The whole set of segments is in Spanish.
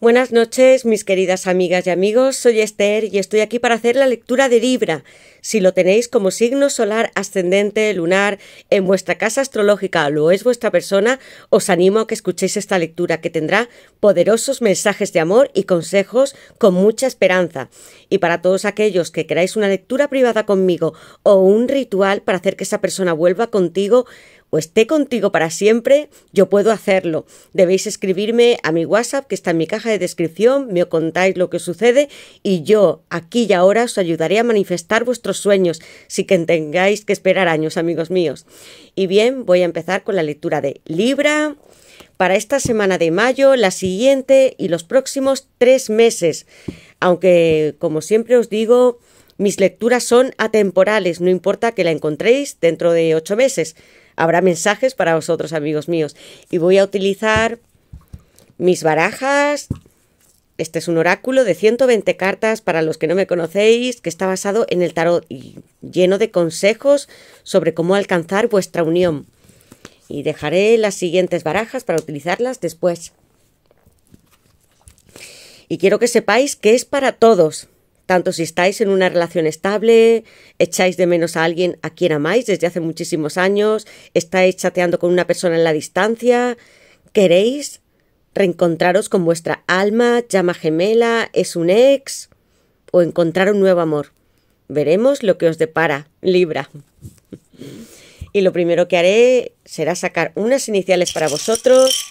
Buenas noches, mis queridas amigas y amigos. Soy Esther y estoy aquí para hacer la lectura de Libra. Si lo tenéis como signo solar, ascendente, lunar, en vuestra casa astrológica lo es vuestra persona, os animo a que escuchéis esta lectura que tendrá poderosos mensajes de amor y consejos con mucha esperanza. Y para todos aquellos que queráis una lectura privada conmigo o un ritual para hacer que esa persona vuelva contigo, esté contigo para siempre, yo puedo hacerlo. Debéis escribirme a mi WhatsApp que está en mi caja de descripción, me contáis lo que sucede y yo aquí y ahora os ayudaré a manifestar vuestros sueños, si que tengáis que esperar años, amigos míos. Y bien, voy a empezar con la lectura de Libra para esta semana de mayo, la siguiente y los próximos tres meses. Aunque, como siempre os digo, mis lecturas son atemporales, no importa que la encontréis dentro de ocho meses habrá mensajes para vosotros, amigos míos. Y voy a utilizar mis barajas. Este es un oráculo de 120 cartas para los que no me conocéis, que está basado en el tarot y lleno de consejos sobre cómo alcanzar vuestra unión. Y dejaré las siguientes barajas para utilizarlas después. Y quiero que sepáis que es para todos tanto si estáis en una relación estable, echáis de menos a alguien a quien amáis desde hace muchísimos años, estáis chateando con una persona en la distancia, queréis reencontraros con vuestra alma, llama gemela, es un ex o encontrar un nuevo amor. Veremos lo que os depara, Libra. Y lo primero que haré será sacar unas iniciales para vosotros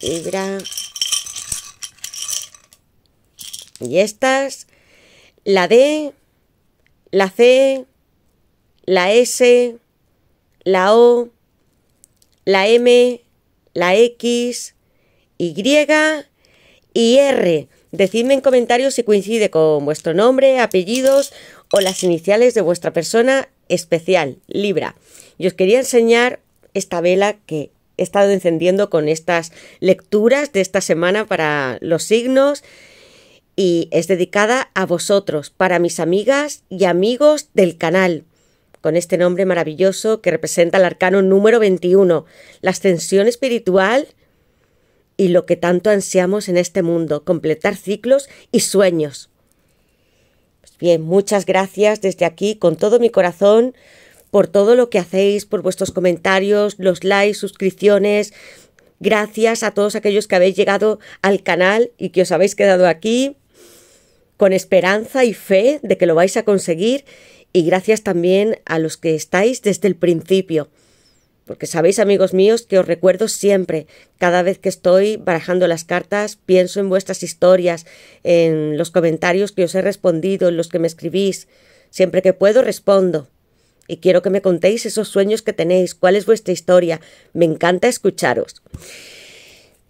libra. Y estas, la D, la C, la S, la O, la M, la X, Y y R. Decidme en comentarios si coincide con vuestro nombre, apellidos o las iniciales de vuestra persona especial, Libra. Y os quería enseñar esta vela que he estado encendiendo con estas lecturas de esta semana para los signos y es dedicada a vosotros, para mis amigas y amigos del canal, con este nombre maravilloso que representa el arcano número 21, la ascensión espiritual y lo que tanto ansiamos en este mundo, completar ciclos y sueños. Pues bien, muchas gracias desde aquí, con todo mi corazón, por todo lo que hacéis, por vuestros comentarios, los likes, suscripciones. Gracias a todos aquellos que habéis llegado al canal y que os habéis quedado aquí con esperanza y fe de que lo vais a conseguir. Y gracias también a los que estáis desde el principio. Porque sabéis, amigos míos, que os recuerdo siempre, cada vez que estoy barajando las cartas, pienso en vuestras historias, en los comentarios que os he respondido, en los que me escribís. Siempre que puedo, respondo y quiero que me contéis esos sueños que tenéis, cuál es vuestra historia. Me encanta escucharos.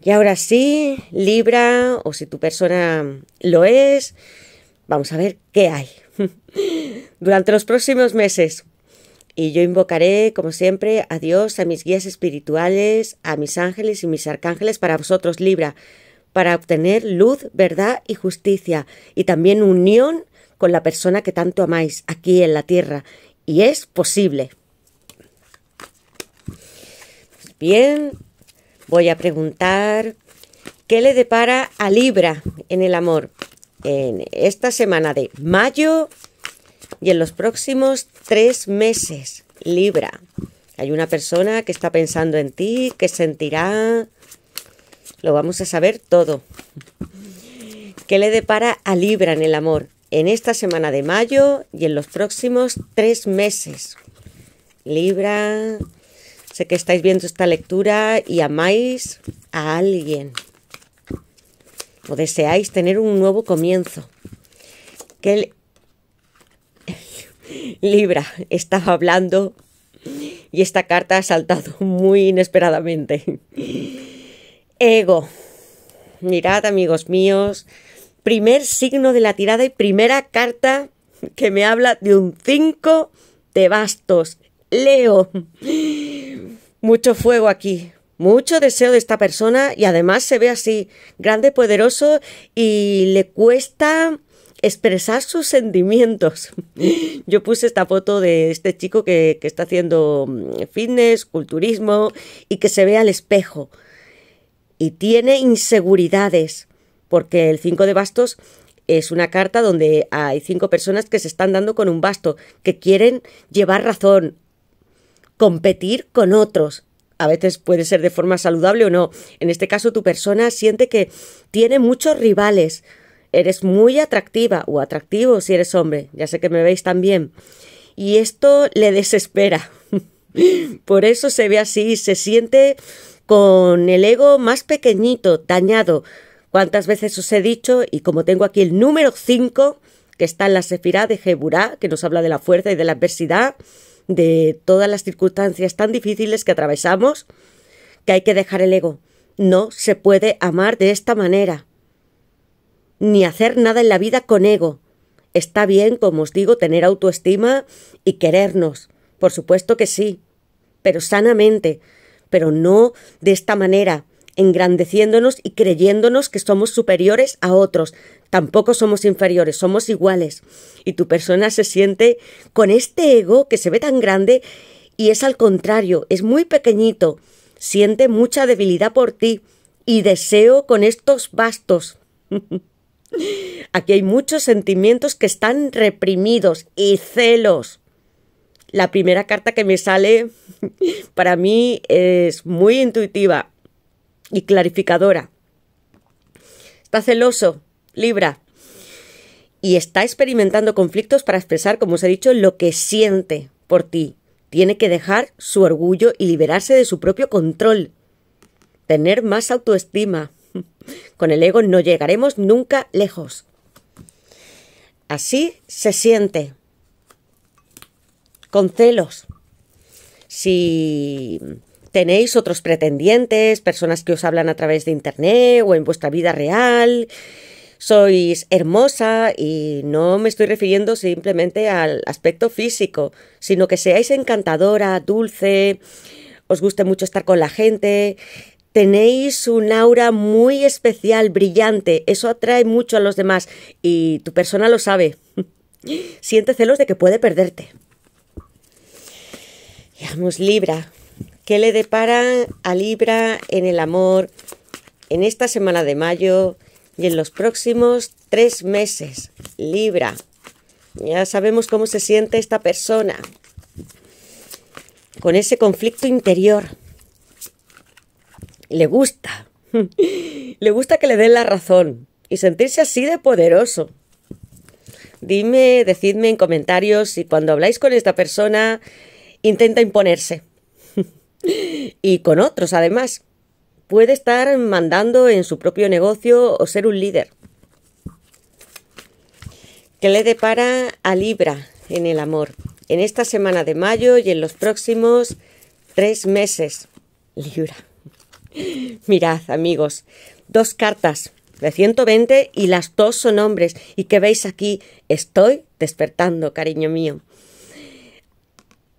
Y ahora sí, Libra, o si tu persona lo es, vamos a ver qué hay. Durante los próximos meses, y yo invocaré, como siempre, a Dios, a mis guías espirituales, a mis ángeles y mis arcángeles para vosotros, Libra, para obtener luz, verdad y justicia, y también unión con la persona que tanto amáis aquí en la tierra y es posible. Bien, voy a preguntar qué le depara a Libra en el amor en esta semana de mayo y en los próximos tres meses. Libra, hay una persona que está pensando en ti, que sentirá, lo vamos a saber todo. ¿Qué le depara a Libra en el amor? en esta semana de mayo y en los próximos tres meses. Libra, sé que estáis viendo esta lectura y amáis a alguien o deseáis tener un nuevo comienzo. Que Libra estaba hablando y esta carta ha saltado muy inesperadamente. Ego. Mirad, amigos míos, primer signo de la tirada y primera carta que me habla de un 5 de bastos. Leo. Mucho fuego aquí, mucho deseo de esta persona y además se ve así, grande, poderoso y le cuesta expresar sus sentimientos. Yo puse esta foto de este chico que, que está haciendo mm, fitness, culturismo y que se ve al espejo y tiene inseguridades porque el 5 de bastos es una carta donde hay cinco personas que se están dando con un basto, que quieren llevar razón, competir con otros. A veces puede ser de forma saludable o no. En este caso, tu persona siente que tiene muchos rivales. Eres muy atractiva o atractivo si eres hombre. Ya sé que me veis también. Y esto le desespera. Por eso se ve así, se siente con el ego más pequeñito, dañado, cuántas veces os he dicho, y como tengo aquí el número 5, que está en la Sefirá de Geburá que nos habla de la fuerza y de la adversidad, de todas las circunstancias tan difíciles que atravesamos, que hay que dejar el ego. No se puede amar de esta manera, ni hacer nada en la vida con ego. Está bien, como os digo, tener autoestima y querernos, por supuesto que sí, pero sanamente, pero no de esta manera, engrandeciéndonos y creyéndonos que somos superiores a otros. Tampoco somos inferiores, somos iguales. Y tu persona se siente con este ego que se ve tan grande y es al contrario, es muy pequeñito. Siente mucha debilidad por ti y deseo con estos bastos. Aquí hay muchos sentimientos que están reprimidos y celos. La primera carta que me sale para mí es muy intuitiva y clarificadora. Está celoso, Libra, y está experimentando conflictos para expresar, como os he dicho, lo que siente por ti. Tiene que dejar su orgullo y liberarse de su propio control. Tener más autoestima. Con el ego no llegaremos nunca lejos. Así se siente. Con celos. Si tenéis otros pretendientes, personas que os hablan a través de Internet o en vuestra vida real. Sois hermosa y no me estoy refiriendo simplemente al aspecto físico, sino que seáis encantadora, dulce, os guste mucho estar con la gente, tenéis un aura muy especial, brillante, eso atrae mucho a los demás y tu persona lo sabe. Siente celos de que puede perderte. Digamos, Libra. ¿Qué le depara a Libra en el amor en esta semana de mayo y en los próximos tres meses? Libra. Ya sabemos cómo se siente esta persona con ese conflicto interior. Le gusta. le gusta que le den la razón y sentirse así de poderoso. Dime, decidme en comentarios si cuando habláis con esta persona intenta imponerse y con otros, además. Puede estar mandando en su propio negocio o ser un líder. ¿Qué le depara a Libra en el amor? En esta semana de mayo y en los próximos tres meses. Libra. Mirad, amigos, dos cartas de 120 y las dos son hombres. ¿Y que veis aquí? Estoy despertando, cariño mío.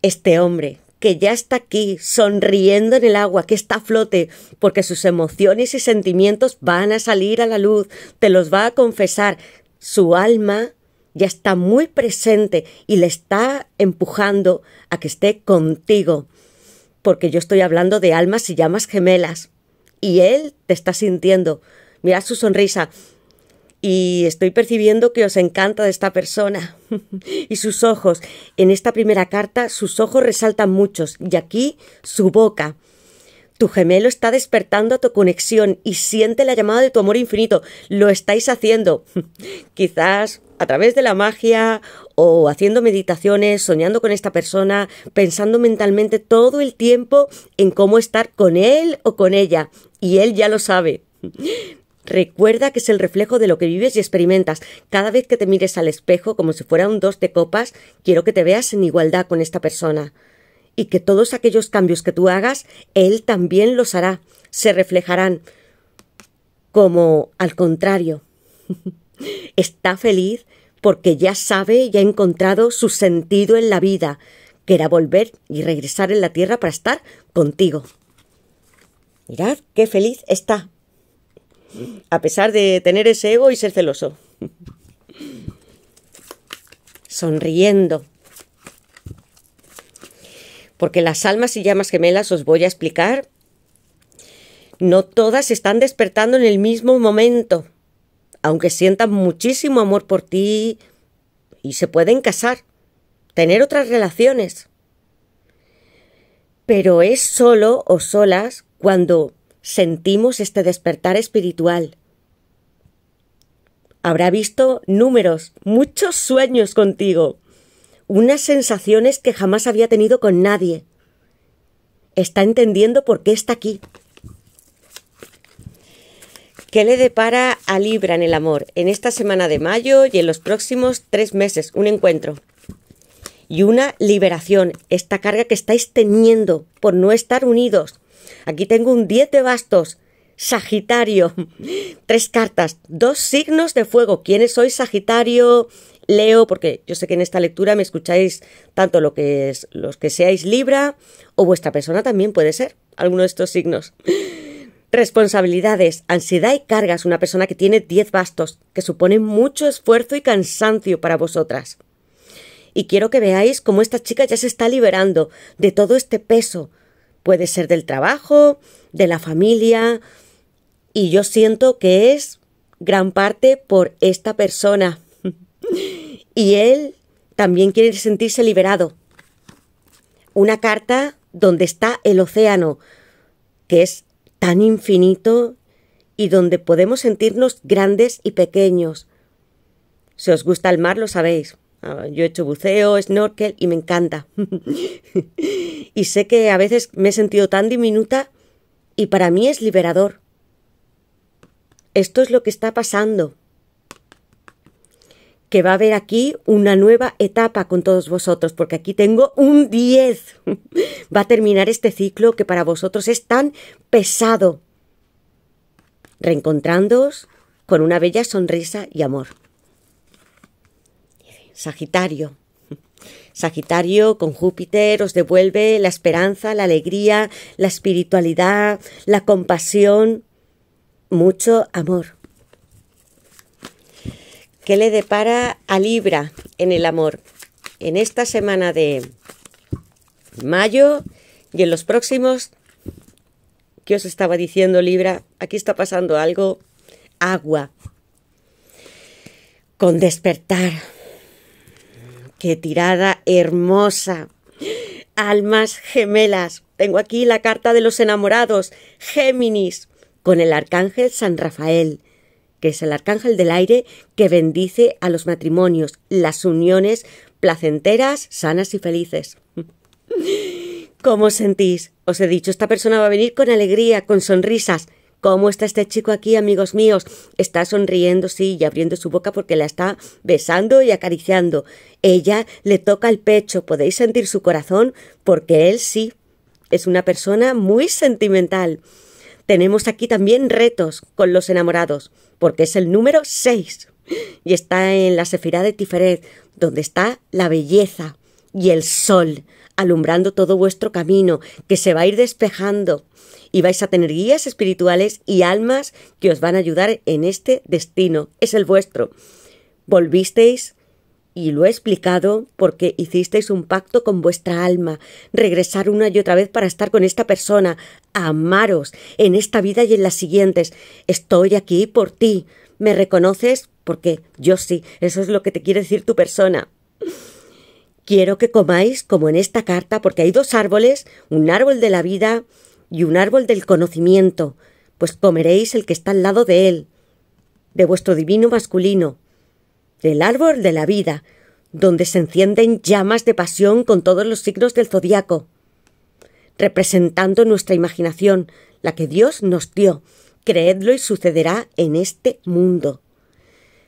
Este hombre que ya está aquí, sonriendo en el agua, que está a flote, porque sus emociones y sentimientos van a salir a la luz, te los va a confesar. Su alma ya está muy presente y le está empujando a que esté contigo, porque yo estoy hablando de almas y llamas gemelas, y él te está sintiendo. Mira su sonrisa, y estoy percibiendo que os encanta de esta persona. y sus ojos. En esta primera carta sus ojos resaltan muchos y aquí su boca. Tu gemelo está despertando a tu conexión y siente la llamada de tu amor infinito. Lo estáis haciendo. Quizás a través de la magia o haciendo meditaciones, soñando con esta persona, pensando mentalmente todo el tiempo en cómo estar con él o con ella. Y él ya lo sabe. Recuerda que es el reflejo de lo que vives y experimentas. Cada vez que te mires al espejo como si fuera un dos de copas, quiero que te veas en igualdad con esta persona. Y que todos aquellos cambios que tú hagas, él también los hará, se reflejarán. Como al contrario. Está feliz porque ya sabe y ha encontrado su sentido en la vida, que era volver y regresar en la tierra para estar contigo. Mirad qué feliz está a pesar de tener ese ego y ser celoso. Sonriendo. Porque las almas y llamas gemelas os voy a explicar. No todas están despertando en el mismo momento, aunque sientan muchísimo amor por ti y se pueden casar, tener otras relaciones. Pero es solo o solas cuando sentimos este despertar espiritual. Habrá visto números, muchos sueños contigo, unas sensaciones que jamás había tenido con nadie. Está entendiendo por qué está aquí. ¿Qué le depara a Libra en el amor en esta semana de mayo y en los próximos tres meses? Un encuentro y una liberación, esta carga que estáis teniendo por no estar unidos, Aquí tengo un 10 de bastos. Sagitario. Tres cartas, dos signos de fuego. ¿Quiénes sois, Sagitario? Leo, porque yo sé que en esta lectura me escucháis tanto lo que es, los que seáis Libra o vuestra persona también puede ser alguno de estos signos. Responsabilidades, ansiedad y cargas. Una persona que tiene 10 bastos, que supone mucho esfuerzo y cansancio para vosotras. Y quiero que veáis cómo esta chica ya se está liberando de todo este peso, Puede ser del trabajo, de la familia, y yo siento que es gran parte por esta persona. y él también quiere sentirse liberado. Una carta donde está el océano, que es tan infinito y donde podemos sentirnos grandes y pequeños. Si os gusta el mar, lo sabéis. Ah, yo he hecho buceo, snorkel y me encanta. y sé que a veces me he sentido tan diminuta y para mí es liberador. Esto es lo que está pasando. Que va a haber aquí una nueva etapa con todos vosotros, porque aquí tengo un 10. Va a terminar este ciclo que para vosotros es tan pesado. Reencontrándoos con una bella sonrisa y amor. Sagitario. Sagitario con Júpiter os devuelve la esperanza, la alegría, la espiritualidad, la compasión, mucho amor. ¿Qué le depara a Libra en el amor? En esta semana de mayo y en los próximos, que os estaba diciendo Libra, aquí está pasando algo, agua, con despertar Qué tirada hermosa. Almas gemelas. Tengo aquí la carta de los enamorados. Géminis. Con el arcángel San Rafael, que es el arcángel del aire que bendice a los matrimonios, las uniones placenteras, sanas y felices. ¿Cómo sentís? Os he dicho, esta persona va a venir con alegría, con sonrisas. ¿Cómo está este chico aquí, amigos míos? Está sonriendo, sí, y abriendo su boca porque la está besando y acariciando. Ella le toca el pecho, podéis sentir su corazón porque él sí. Es una persona muy sentimental. Tenemos aquí también retos con los enamorados, porque es el número 6 y está en la Sefirá de Tiferet, donde está la belleza y el sol alumbrando todo vuestro camino, que se va a ir despejando y vais a tener guías espirituales y almas que os van a ayudar en este destino. Es el vuestro. Volvisteis y lo he explicado porque hicisteis un pacto con vuestra alma, regresar una y otra vez para estar con esta persona, amaros en esta vida y en las siguientes. Estoy aquí por ti. ¿Me reconoces? Porque yo sí, eso es lo que te quiere decir tu persona quiero que comáis como en esta carta, porque hay dos árboles, un árbol de la vida y un árbol del conocimiento, pues comeréis el que está al lado de él, de vuestro divino masculino, del árbol de la vida, donde se encienden llamas de pasión con todos los signos del zodiaco, representando nuestra imaginación, la que Dios nos dio. Creedlo y sucederá en este mundo.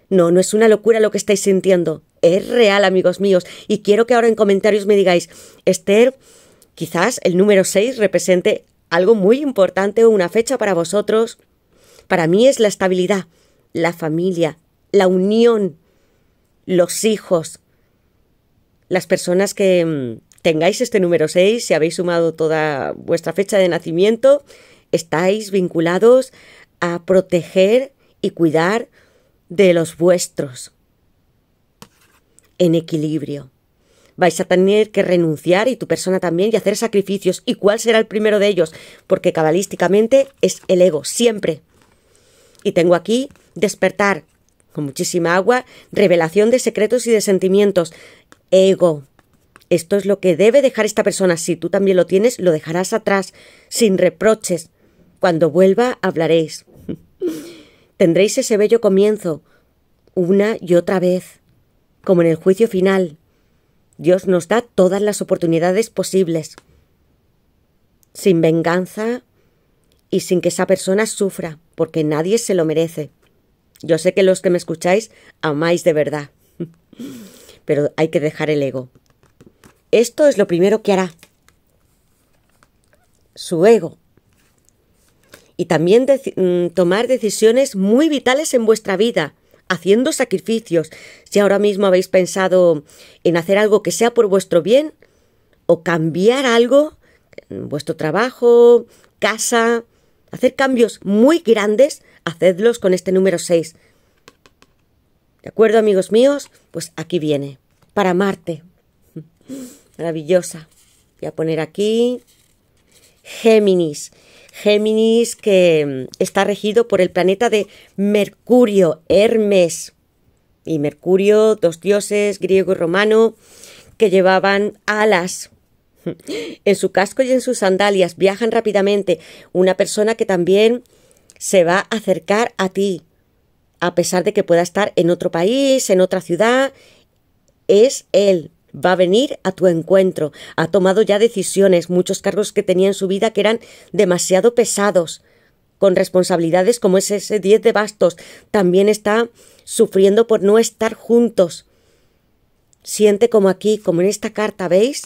No, no es una locura lo que estáis sintiendo es real, amigos míos. Y quiero que ahora en comentarios me digáis, Esther, quizás el número 6 represente algo muy importante o una fecha para vosotros. Para mí es la estabilidad, la familia, la unión, los hijos. Las personas que mm, tengáis este número 6, si habéis sumado toda vuestra fecha de nacimiento, estáis vinculados a proteger y cuidar de los vuestros en equilibrio. Vais a tener que renunciar y tu persona también y hacer sacrificios. ¿Y cuál será el primero de ellos? Porque cabalísticamente es el ego, siempre. Y tengo aquí despertar con muchísima agua, revelación de secretos y de sentimientos. Ego. Esto es lo que debe dejar esta persona. Si tú también lo tienes, lo dejarás atrás, sin reproches. Cuando vuelva, hablaréis. Tendréis ese bello comienzo, una y otra vez como en el juicio final. Dios nos da todas las oportunidades posibles, sin venganza y sin que esa persona sufra, porque nadie se lo merece. Yo sé que los que me escucháis amáis de verdad, pero hay que dejar el ego. Esto es lo primero que hará su ego. Y también mm, tomar decisiones muy vitales en vuestra vida, haciendo sacrificios. Si ahora mismo habéis pensado en hacer algo que sea por vuestro bien o cambiar algo, vuestro trabajo, casa, hacer cambios muy grandes, hacedlos con este número 6. ¿De acuerdo, amigos míos? Pues aquí viene. Para Marte. Maravillosa. Voy a poner aquí Géminis. Géminis que mm, está regido por el planeta de Mercurio, Hermes. Y Mercurio, dos dioses griego y romano que llevaban alas en su casco y en sus sandalias. Viajan rápidamente. Una persona que también se va a acercar a ti, a pesar de que pueda estar en otro país, en otra ciudad. Es él, va a venir a tu encuentro. Ha tomado ya decisiones, muchos cargos que tenía en su vida que eran demasiado pesados, con responsabilidades como es ese 10 de bastos. También está sufriendo por no estar juntos. Siente como aquí, como en esta carta, ¿veis?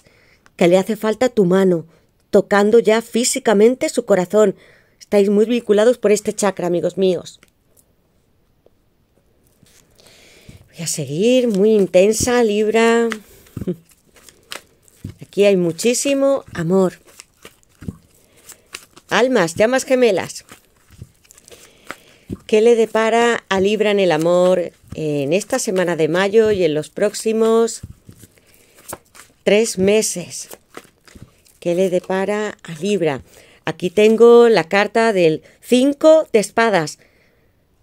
Que le hace falta tu mano, tocando ya físicamente su corazón. Estáis muy vinculados por este chakra, amigos míos. Voy a seguir, muy intensa, Libra. Aquí hay muchísimo amor. Almas, llamas gemelas. ¿Qué le depara a Libra en el amor en esta semana de mayo y en los próximos tres meses? ¿Qué le depara a Libra? Aquí tengo la carta del 5 de espadas.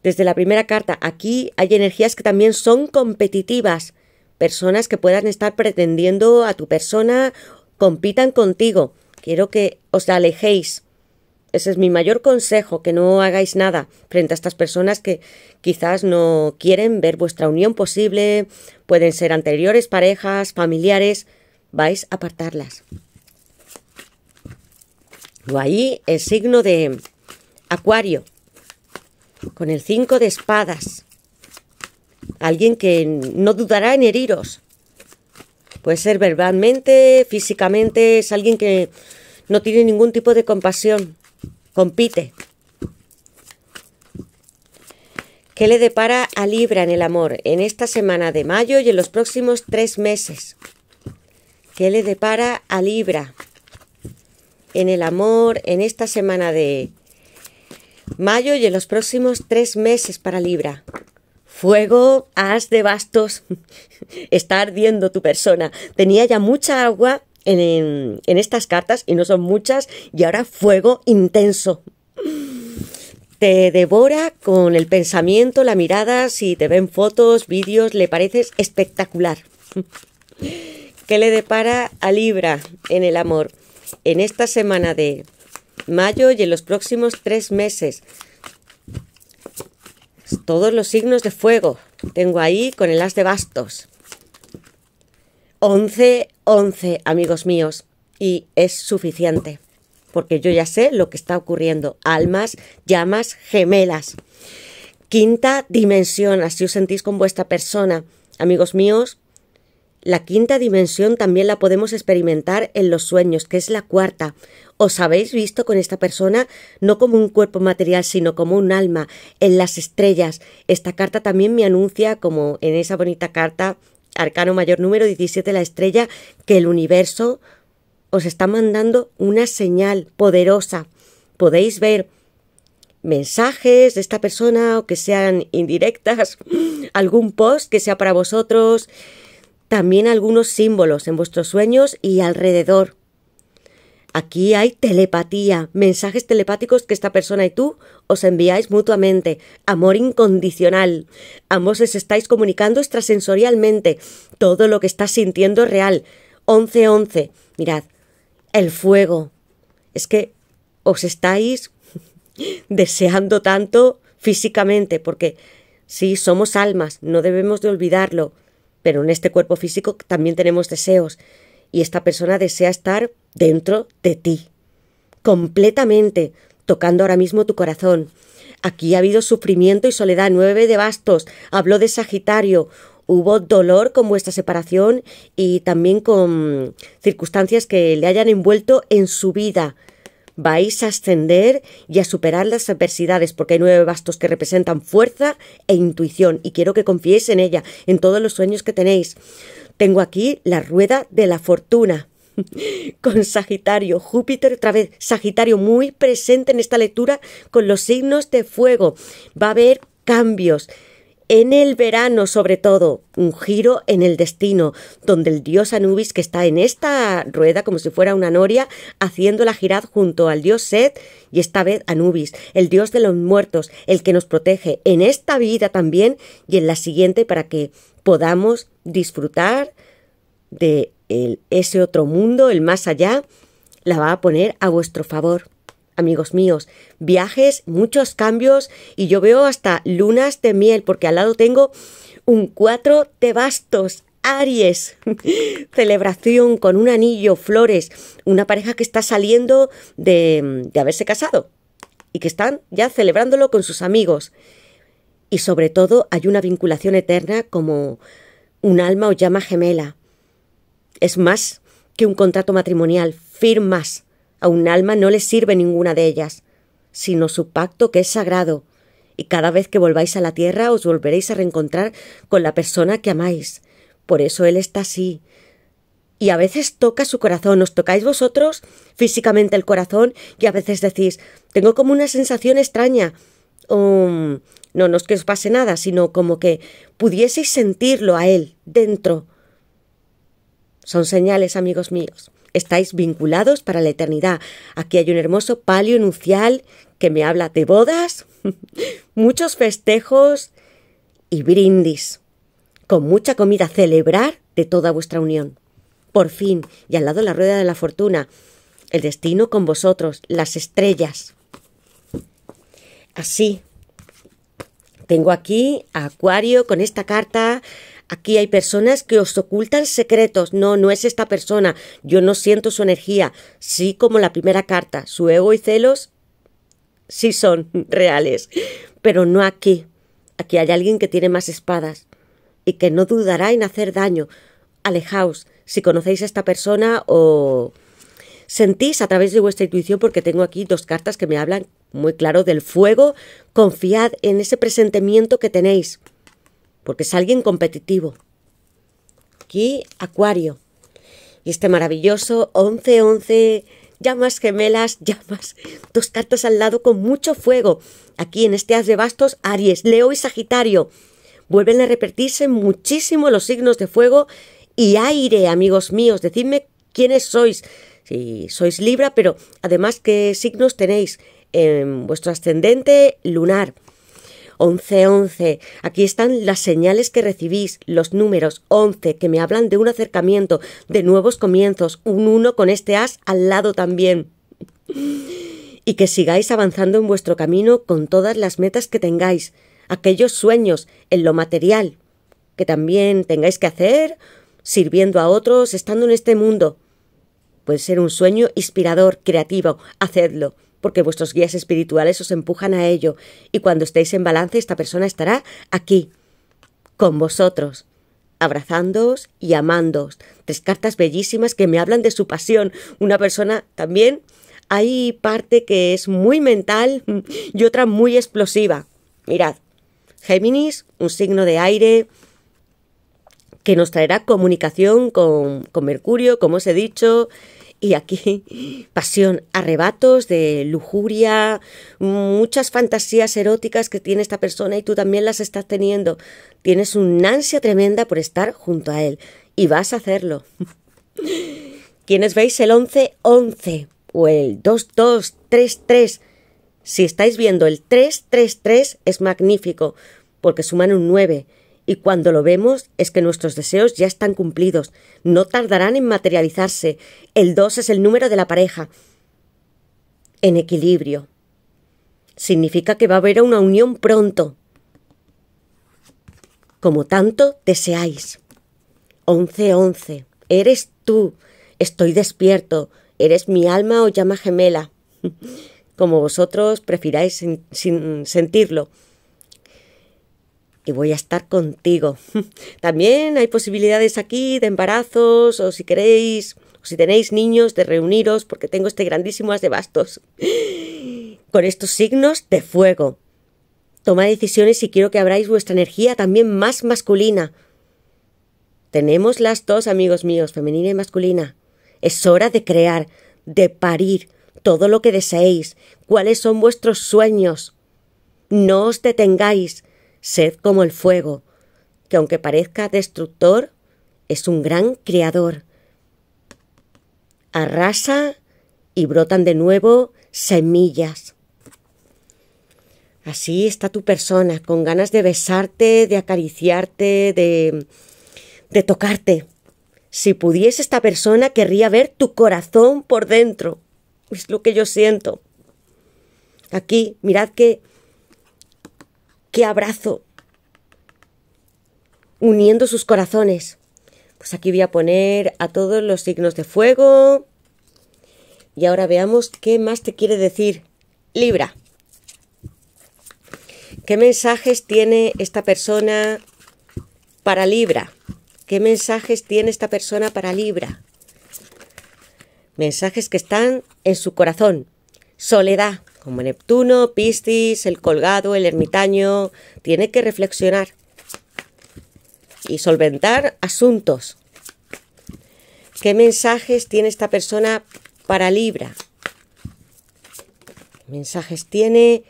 Desde la primera carta, aquí hay energías que también son competitivas personas que puedan estar pretendiendo a tu persona compitan contigo. Quiero que os alejéis. Ese es mi mayor consejo, que no hagáis nada frente a estas personas que quizás no quieren ver vuestra unión posible, pueden ser anteriores parejas, familiares, vais a apartarlas. O ahí el signo de Acuario, con el 5 de espadas alguien que no dudará en heriros. Puede ser verbalmente, físicamente, es alguien que no tiene ningún tipo de compasión, compite. ¿Qué le depara a Libra en el amor en esta semana de mayo y en los próximos tres meses? ¿Qué le depara a Libra en el amor en esta semana de mayo y en los próximos tres meses para Libra? Fuego, haz de bastos. Está ardiendo tu persona. Tenía ya mucha agua en, estas cartas y no son muchas. Y ahora fuego intenso te devora con el pensamiento, la mirada, si te ven fotos, vídeos, le pareces espectacular. ¿Qué le depara a Libra en el amor en esta semana de mayo y en los próximos tres meses? todos los signos de fuego. Tengo ahí con el as de bastos. 11, 11, amigos míos, y es suficiente, porque yo ya sé lo que está ocurriendo. Almas, llamas, gemelas. Quinta dimensión, así os sentís con vuestra persona. Amigos míos, la quinta dimensión también la podemos experimentar en los sueños, que es la cuarta. Os habéis visto con esta persona no como un cuerpo material, sino como un alma, en las estrellas. Esta carta también me anuncia, como en esa bonita carta, Arcano Mayor número 17, la estrella, que el universo os está mandando una señal poderosa. Podéis ver mensajes de esta persona o que sean indirectas, algún post que sea para vosotros, también algunos símbolos en vuestros sueños y alrededor. Aquí hay telepatía, mensajes telepáticos que esta persona y tú os enviáis mutuamente, amor incondicional. Ambos os estáis comunicando extrasensorialmente. Todo lo que estás sintiendo es real. 11-11. Mirad, el fuego. Es que os estáis deseando tanto físicamente, porque sí, somos almas, no debemos de olvidarlo pero en este cuerpo físico también tenemos deseos y esta persona desea estar dentro de ti, completamente, tocando ahora mismo tu corazón. Aquí ha habido sufrimiento y soledad, nueve de bastos, habló de Sagitario, hubo dolor con vuestra separación y también con circunstancias que le hayan envuelto en su vida vais a ascender y a superar las adversidades, porque hay nueve bastos que representan fuerza e intuición, y quiero que confiéis en ella, en todos los sueños que tenéis. Tengo aquí la rueda de la fortuna. Con Sagitario, Júpiter otra vez, Sagitario muy presente en esta lectura con los signos de fuego. Va a haber cambios, en el verano sobre todo, un giro en el destino, donde el dios Anubis, que está en esta rueda como si fuera una noria, haciendo la girad junto al dios Seth y esta vez Anubis, el dios de los muertos, el que nos protege en esta vida también y en la siguiente para que podamos disfrutar de ese otro mundo, el más allá, la va a poner a vuestro favor amigos míos, viajes, muchos cambios y yo veo hasta lunas de miel porque al lado tengo un cuatro de bastos. Aries, celebración con un anillo, flores, una pareja que está saliendo de, de haberse casado y que están ya celebrándolo con sus amigos. Y sobre todo hay una vinculación eterna como un alma o llama gemela. Es más que un contrato matrimonial, firmas a un alma no le sirve ninguna de ellas, sino su pacto que es sagrado, y cada vez que volváis a la tierra os volveréis a reencontrar con la persona que amáis. Por eso él está así. Y a veces toca su corazón, os tocáis vosotros físicamente el corazón y a veces decís, tengo como una sensación extraña. no, no es que os pase nada, sino como que pudieseis sentirlo a él dentro. Son señales, amigos míos estáis vinculados para la eternidad. Aquí hay un hermoso palio nucial que me habla de bodas, muchos festejos y brindis, con mucha comida, celebrar de toda vuestra unión. Por fin, y al lado la rueda de la fortuna, el destino con vosotros, las estrellas. Así, tengo aquí a Acuario con esta carta Aquí hay personas que os ocultan secretos. No, no es esta persona. Yo no siento su energía. Sí, como la primera carta. Su ego y celos sí son reales. Pero no aquí. Aquí hay alguien que tiene más espadas y que no dudará en hacer daño. Alejaos. Si conocéis a esta persona o sentís a través de vuestra intuición, porque tengo aquí dos cartas que me hablan muy claro del fuego, confiad en ese presentimiento que tenéis porque es alguien competitivo. Aquí, Acuario. Y este maravilloso 11-11, llamas gemelas, llamas, dos cartas al lado con mucho fuego. Aquí en este haz de bastos, Aries, Leo y Sagitario. Vuelven a repetirse muchísimo los signos de fuego y aire, amigos míos. Decidme quiénes sois. Si sois Libra, pero además qué signos tenéis en vuestro ascendente lunar once, Aquí están las señales que recibís, los números 11 que me hablan de un acercamiento, de nuevos comienzos, un uno con este as al lado también. Y que sigáis avanzando en vuestro camino con todas las metas que tengáis, aquellos sueños, en lo material, que también tengáis que hacer, sirviendo a otros, estando en este mundo. Puede ser un sueño inspirador, creativo, hacedlo porque vuestros guías espirituales os empujan a ello, y cuando estéis en balance esta persona estará aquí, con vosotros, abrazándoos y amándoos. Tres cartas bellísimas que me hablan de su pasión. Una persona también hay parte que es muy mental y otra muy explosiva. Mirad, Géminis, un signo de aire que nos traerá comunicación con, con Mercurio, como os he dicho, y aquí pasión, arrebatos de lujuria, muchas fantasías eróticas que tiene esta persona y tú también las estás teniendo. Tienes una ansia tremenda por estar junto a él y vas a hacerlo. ¿Quiénes veis el 11-11 o el dos dos 3 3 si estáis viendo el 3-3-3 es magnífico porque suman un 9 y cuando lo vemos es que nuestros deseos ya están cumplidos, no tardarán en materializarse. El 2 es el número de la pareja. En equilibrio. Significa que va a haber una unión pronto. Como tanto deseáis. Once once. Eres tú. Estoy despierto. Eres mi alma o llama gemela. Como vosotros prefiráis sin sentirlo y voy a estar contigo. También hay posibilidades aquí de embarazos o si queréis o si tenéis niños de reuniros porque tengo este grandísimo as de bastos. Con estos signos de fuego. Toma decisiones y quiero que abráis vuestra energía también más masculina. Tenemos las dos, amigos míos, femenina y masculina. Es hora de crear, de parir todo lo que deseéis, cuáles son vuestros sueños. No os detengáis, Sed como el fuego, que aunque parezca destructor, es un gran creador. Arrasa y brotan de nuevo semillas. Así está tu persona, con ganas de besarte, de acariciarte, de, de tocarte. Si pudiese esta persona, querría ver tu corazón por dentro. Es lo que yo siento. Aquí, mirad que qué abrazo, uniendo sus corazones. Pues aquí voy a poner a todos los signos de fuego. Y ahora veamos qué más te quiere decir Libra. ¿Qué mensajes tiene esta persona para Libra? ¿Qué mensajes tiene esta persona para Libra? Mensajes que están en su corazón. Soledad como Neptuno, Piscis, el colgado, el ermitaño, tiene que reflexionar y solventar asuntos. ¿Qué mensajes tiene esta persona para Libra? ¿Qué mensajes tiene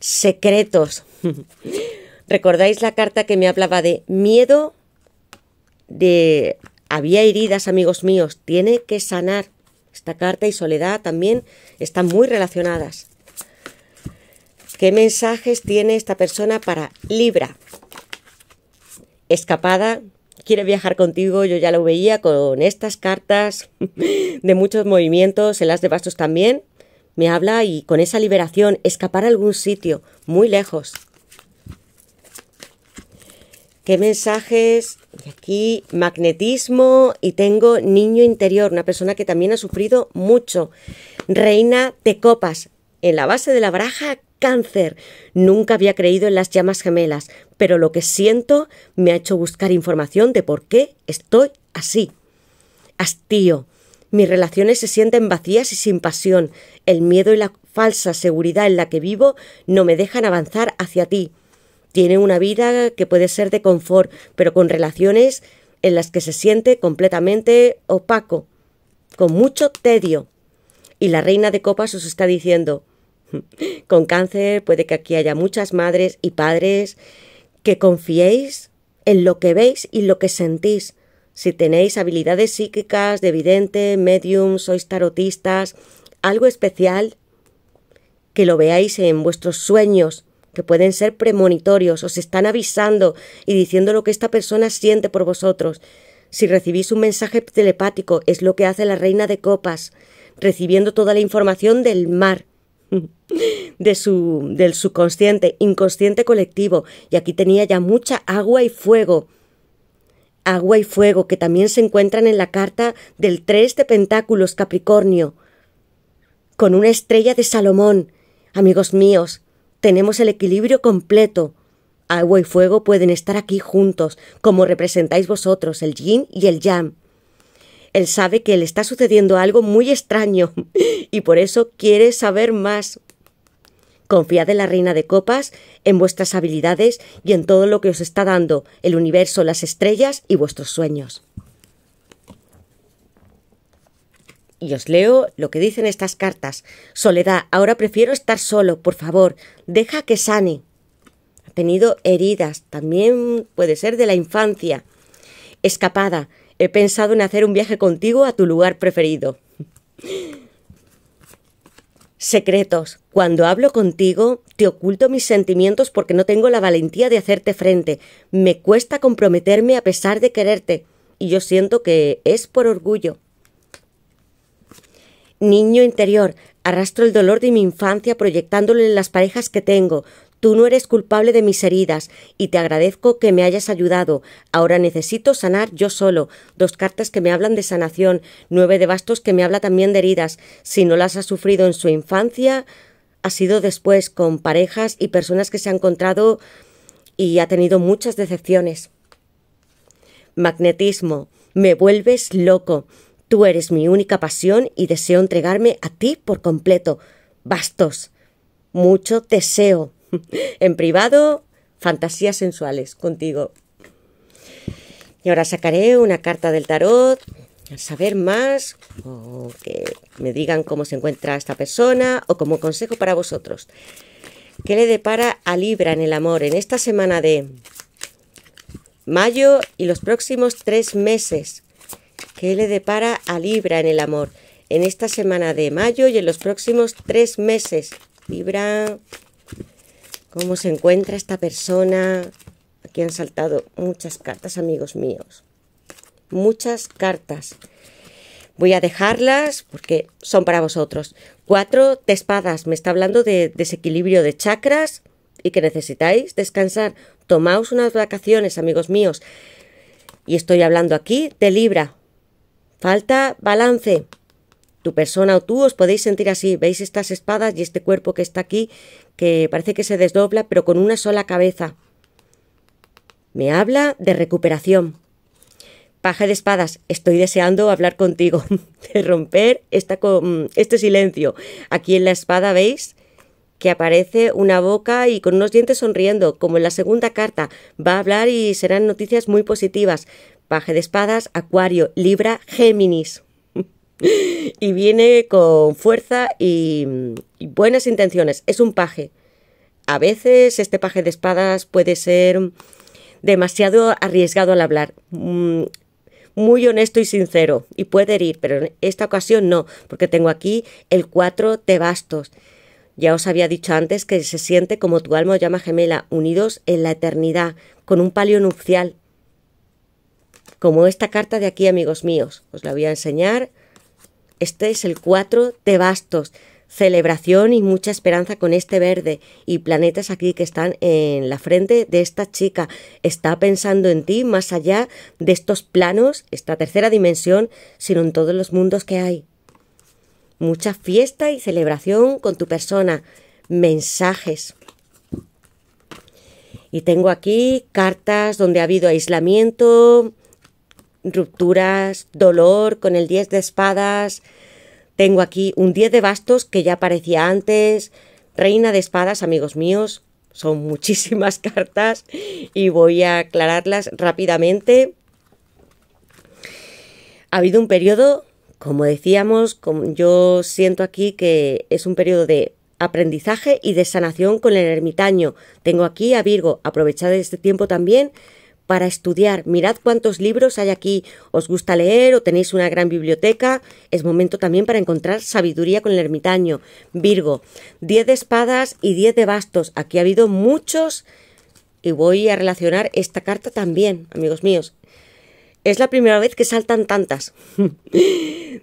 secretos. ¿Recordáis la carta que me hablaba de miedo? De había heridas, amigos míos, tiene que sanar. Esta carta y soledad también están muy relacionadas. ¿Qué mensajes tiene esta persona para Libra? Escapada, quiere viajar contigo, yo ya lo veía con estas cartas de muchos movimientos, el as de bastos también, me habla y con esa liberación, escapar a algún sitio, muy lejos. ¿Qué mensajes? Aquí magnetismo y tengo niño interior, una persona que también ha sufrido mucho. Reina de copas. En la base de la baraja cáncer. Nunca había creído en las llamas gemelas, pero lo que siento me ha hecho buscar información de por qué estoy así. Hastío. Mis relaciones se sienten vacías y sin pasión. El miedo y la falsa seguridad en la que vivo no me dejan avanzar hacia ti. Tiene una vida que puede ser de confort, pero con relaciones en las que se siente completamente opaco, con mucho tedio. Y la reina de copas os está diciendo, con cáncer, puede que aquí haya muchas madres y padres que confiéis en lo que veis y lo que sentís. Si tenéis habilidades psíquicas, de vidente, medium, sois tarotistas, algo especial, que lo veáis en vuestros sueños, que pueden ser premonitorios, os están avisando y diciendo lo que esta persona siente por vosotros. Si recibís un mensaje telepático, es lo que hace la reina de copas, recibiendo toda la información del mar. de su, del subconsciente, inconsciente colectivo. Y aquí tenía ya mucha agua y fuego. Agua y fuego que también se encuentran en la carta del 3 de Pentáculos Capricornio, con una estrella de Salomón. Amigos míos, tenemos el equilibrio completo. Agua y fuego pueden estar aquí juntos, como representáis vosotros, el yin y el yang. Él sabe que le está sucediendo algo muy extraño y por eso quiere saber más. Confiad en la reina de copas, en vuestras habilidades y en todo lo que os está dando el universo, las estrellas y vuestros sueños. y os leo lo que dicen estas cartas. Soledad, ahora prefiero estar solo, por favor, deja que sane. Ha tenido heridas, también puede ser de la infancia. Escapada, He pensado en hacer un viaje contigo a tu lugar preferido. Secretos. Cuando hablo contigo, te oculto mis sentimientos porque no tengo la valentía de hacerte frente. Me cuesta comprometerme a pesar de quererte. Y yo siento que es por orgullo. Niño interior. Arrastro el dolor de mi infancia proyectándolo en las parejas que tengo. Tú no eres culpable de mis heridas y te agradezco que me hayas ayudado. Ahora necesito sanar yo solo. Dos cartas que me hablan de sanación, nueve de bastos que me habla también de heridas. Si no las ha sufrido en su infancia, ha sido después con parejas y personas que se ha encontrado y ha tenido muchas decepciones. Magnetismo. Me vuelves loco. Tú eres mi única pasión y deseo entregarme a ti por completo. Bastos. Mucho deseo. en privado, fantasías sensuales contigo. Y ahora sacaré una carta del tarot, saber más o que me digan cómo se encuentra esta persona o como consejo para vosotros. ¿Qué le depara a Libra en el amor en esta semana de mayo y los próximos tres meses? ¿Qué le depara a Libra en el amor en esta semana de mayo y en los próximos tres meses? Libra, ¿Cómo se encuentra esta persona? Aquí han saltado muchas cartas, amigos míos. Muchas cartas. Voy a dejarlas porque son para vosotros. Cuatro de espadas. Me está hablando de desequilibrio de chakras y que necesitáis descansar. Tomaos unas vacaciones, amigos míos. Y estoy hablando aquí de Libra. Falta balance tu persona o tú os podéis sentir así. ¿Veis estas espadas y este cuerpo que está aquí? Que parece que se desdobla, pero con una sola cabeza. Me habla de recuperación. Paje de espadas, estoy deseando hablar contigo, de romper mm, este silencio. Aquí en la espada, ¿veis? que aparece una boca y con unos dientes sonriendo, como en la segunda carta. Va a hablar y serán noticias muy positivas. Paje de espadas, Acuario, Libra, Géminis y viene con fuerza y, buenas intenciones. Es un paje. A veces este paje de espadas puede ser demasiado arriesgado al hablar, mm, muy honesto y sincero, y puede herir, pero en esta ocasión no, porque tengo aquí el cuatro de bastos. Ya os había dicho antes que se siente como tu alma o llama gemela, unidos en la eternidad, con un palio nupcial. Como esta carta de aquí, amigos míos. Os la voy a enseñar este es el 4 de bastos. Celebración y mucha esperanza con este verde y planetas aquí que están en la frente de esta chica. Está pensando en ti más allá de estos planos, esta tercera dimensión, sino en todos los mundos que hay. Mucha fiesta y celebración con tu persona. Mensajes. Y tengo aquí cartas donde ha habido aislamiento, rupturas, dolor, con el 10 de espadas. Tengo aquí un 10 de bastos que ya aparecía antes, reina de espadas, amigos míos. Son muchísimas cartas y voy a aclararlas rápidamente. Ha habido un periodo, como decíamos, como yo siento aquí que es un periodo de aprendizaje y de sanación con el ermitaño. Tengo aquí a Virgo, aprovechad este tiempo también para estudiar. Mirad cuántos libros hay aquí. Os gusta leer o tenéis una gran biblioteca. Es momento también para encontrar sabiduría con el ermitaño. Virgo, 10 de espadas y 10 de bastos. Aquí ha habido muchos y voy a relacionar esta carta también, amigos míos. Es la primera vez que saltan tantas.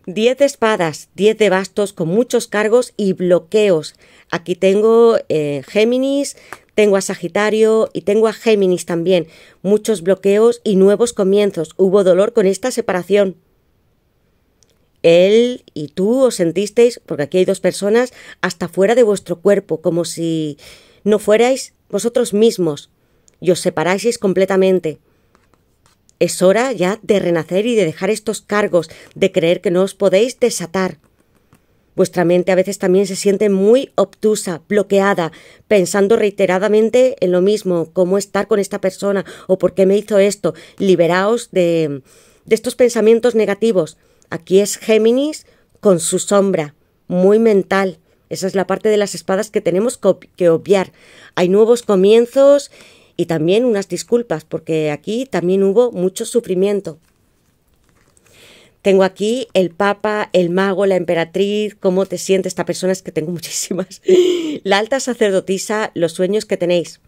10 de espadas, 10 de bastos con muchos cargos y bloqueos. Aquí tengo eh, Géminis, tengo a Sagitario y tengo a Géminis también. Muchos bloqueos y nuevos comienzos. Hubo dolor con esta separación. Él y tú os sentisteis, porque aquí hay dos personas, hasta fuera de vuestro cuerpo, como si no fuerais vosotros mismos y os separáis completamente. Es hora ya de renacer y de dejar estos cargos, de creer que no os podéis desatar. Vuestra mente a veces también se siente muy obtusa, bloqueada, pensando reiteradamente en lo mismo, cómo estar con esta persona o por qué me hizo esto. Liberaos de, de estos pensamientos negativos. Aquí es Géminis con su sombra, muy mental. Esa es la parte de las espadas que tenemos que obviar. Hay nuevos comienzos y también unas disculpas, porque aquí también hubo mucho sufrimiento. Tengo aquí el Papa, el Mago, la Emperatriz, cómo te siente esta persona, es que tengo muchísimas. La alta sacerdotisa, los sueños que tenéis.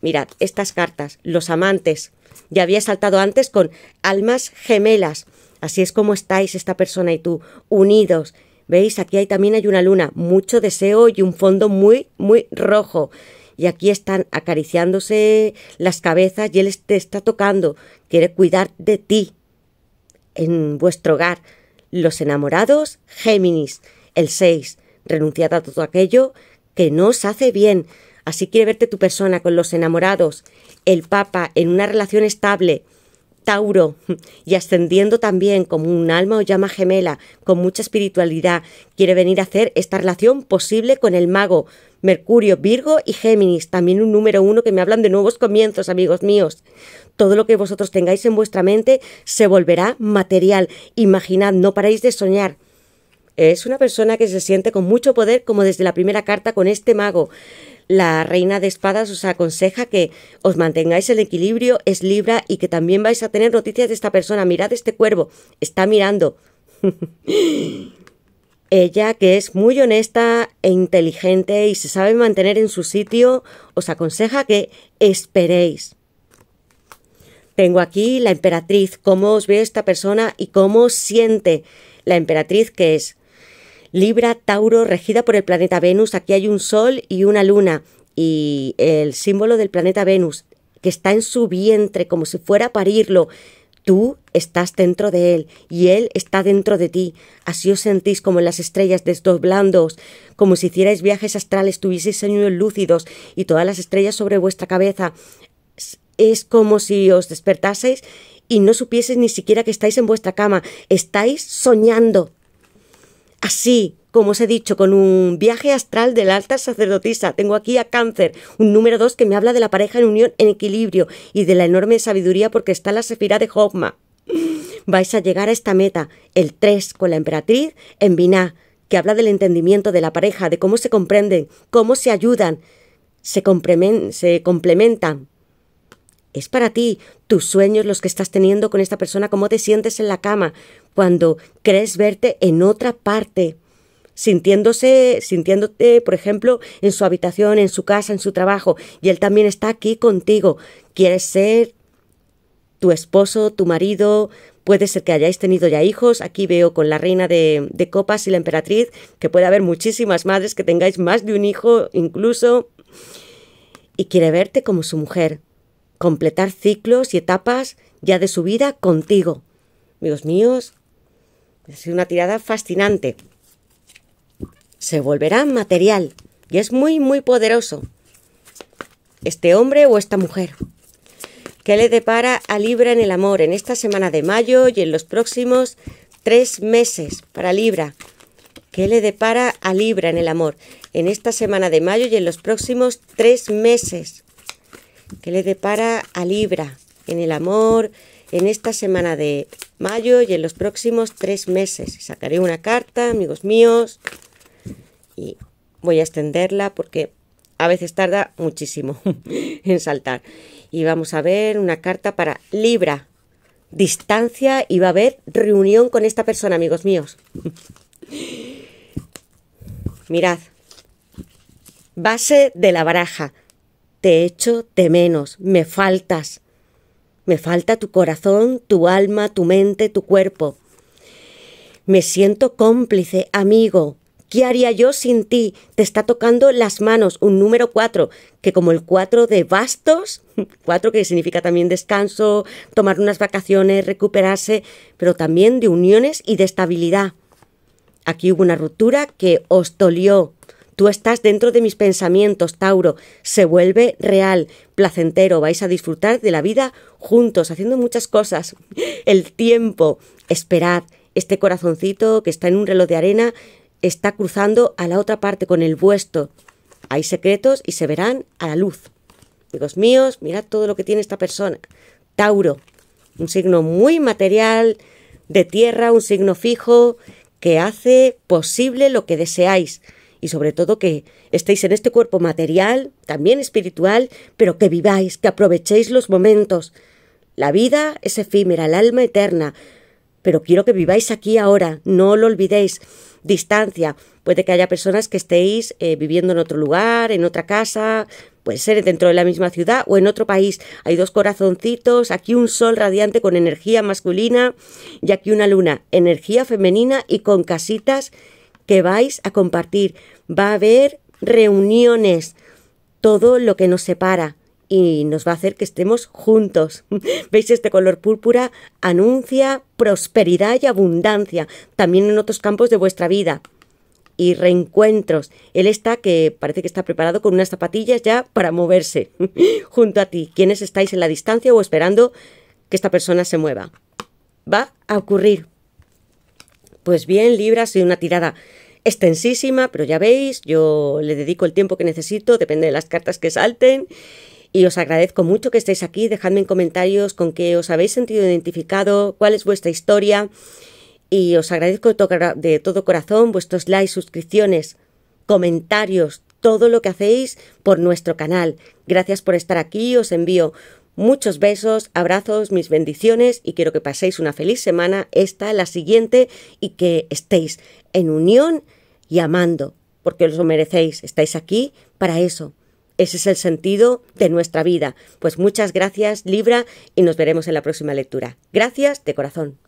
Mirad, estas cartas, los amantes. Ya había saltado antes con almas gemelas. Así es como estáis esta persona y tú, unidos. ¿Veis? Aquí hay, también hay una luna, mucho deseo y un fondo muy, muy rojo. Y aquí están acariciándose las cabezas y él te está tocando. Quiere cuidar de ti en vuestro hogar. Los enamorados, Géminis. El 6. Renunciad a todo aquello que no os hace bien. Así quiere verte tu persona con los enamorados. El Papa en una relación estable. Tauro, y ascendiendo también como un alma o llama gemela, con mucha espiritualidad, quiere venir a hacer esta relación posible con el mago, Mercurio, Virgo y Géminis, también un número uno que me hablan de nuevos comienzos, amigos míos. Todo lo que vosotros tengáis en vuestra mente se volverá material. Imaginad, no paráis de soñar. Es una persona que se siente con mucho poder, como desde la primera carta con este mago. La reina de espadas os aconseja que os mantengáis el equilibrio, es Libra, y que también vais a tener noticias de esta persona. Mirad este cuervo, está mirando. Ella, que es muy honesta e inteligente y se sabe mantener en su sitio, os aconseja que esperéis. Tengo aquí la emperatriz, cómo os ve esta persona y cómo os siente la emperatriz que es. Libra, Tauro, regida por el planeta Venus, aquí hay un sol y una luna y el símbolo del planeta Venus, que está en su vientre como si fuera a parirlo, Tú estás dentro de Él y Él está dentro de ti. Así os sentís como en las estrellas desdoblándoos, como si hicierais viajes astrales, tuvieseis sueños lúcidos y todas las estrellas sobre vuestra cabeza. Es como si os despertaseis y no supieseis ni siquiera que estáis en vuestra cama. Estáis soñando. Así como os he dicho, con un viaje astral de la alta sacerdotisa. Tengo aquí a Cáncer, un número 2 que me habla de la pareja en unión en equilibrio y de la enorme sabiduría porque está la sefira de Hoffman. Vais a llegar a esta meta, el 3 con la emperatriz en Biná, que habla del entendimiento de la pareja, de cómo se comprenden, cómo se ayudan, se, se complementan. Es para ti, tus sueños los que estás teniendo con esta persona, cómo te sientes en la cama, cuando crees verte en otra parte sintiéndose, sintiéndote, por ejemplo, en su habitación, en su casa, en su trabajo, y él también está aquí contigo. quiere ser tu esposo, tu marido, puede ser que hayáis tenido ya hijos. Aquí veo con la reina de, de, copas y la emperatriz que puede haber muchísimas madres que tengáis más de un hijo incluso. Y quiere verte como su mujer, completar ciclos y etapas ya de su vida contigo. Amigos míos, es una tirada fascinante se volverá material y es muy, muy poderoso. Este hombre o esta mujer. ¿Qué le depara a Libra en el amor en esta semana de mayo y en los próximos tres meses para Libra? ¿Qué le depara a Libra en el amor en esta semana de mayo y en los próximos tres meses? ¿Qué le depara a Libra en el amor en esta semana de mayo y en los próximos tres meses? Sacaré una carta, amigos míos y voy a extenderla porque a veces tarda muchísimo en saltar. Y vamos a ver una carta para Libra. Distancia y va a haber reunión con esta persona, amigos míos. Mirad. Base de la baraja. Te echo de menos, me faltas. Me falta tu corazón, tu alma, tu mente, tu cuerpo. Me siento cómplice, amigo, ¿Qué haría yo sin ti? Te está tocando las manos, un número cuatro... que como el cuatro de bastos, ...cuatro que significa también descanso, tomar unas vacaciones, recuperarse, pero también de uniones y de estabilidad. Aquí hubo una ruptura que os dolió. Tú estás dentro de mis pensamientos, Tauro. Se vuelve real, placentero. Vais a disfrutar de la vida juntos, haciendo muchas cosas. El tiempo. Esperad, este corazoncito que está en un reloj de arena está cruzando a la otra parte con el vuestro. Hay secretos y se verán a la luz. Amigos míos, mirad todo lo que tiene esta persona. Tauro, un signo muy material, de tierra, un signo fijo, que hace posible lo que deseáis. Y sobre todo que estéis en este cuerpo material, también espiritual, pero que viváis, que aprovechéis los momentos. La vida es efímera, el alma eterna, pero quiero que viváis aquí ahora, no lo olvidéis distancia. Puede que haya personas que estéis eh, viviendo en otro lugar, en otra casa, puede ser dentro de la misma ciudad o en otro país. Hay dos corazoncitos, aquí un sol radiante con energía masculina y aquí una luna, energía femenina y con casitas que vais a compartir. Va a haber reuniones, todo lo que nos separa y nos va a hacer que estemos juntos. ¿Veis este color púrpura? Anuncia prosperidad y abundancia, también en otros campos de vuestra vida. Y reencuentros. Él está que parece que está preparado con unas zapatillas ya para moverse junto a ti, quienes estáis en la distancia o esperando que esta persona se mueva. Va a ocurrir. Pues bien, Libra, soy una tirada extensísima, pero ya veis, yo le dedico el tiempo que necesito, depende de las cartas que salten y os agradezco mucho que estéis aquí. Dejadme en comentarios con qué os habéis sentido identificado, cuál es vuestra historia y os agradezco de todo corazón vuestros likes, suscripciones, comentarios, todo lo que hacéis por nuestro canal. Gracias por estar aquí, os envío muchos besos, abrazos, mis bendiciones y quiero que paséis una feliz semana, esta, la siguiente y que estéis en unión y amando, porque os lo merecéis, estáis aquí para eso, ese es el sentido de nuestra vida. Pues muchas gracias, Libra, y nos veremos en la próxima lectura. Gracias de corazón.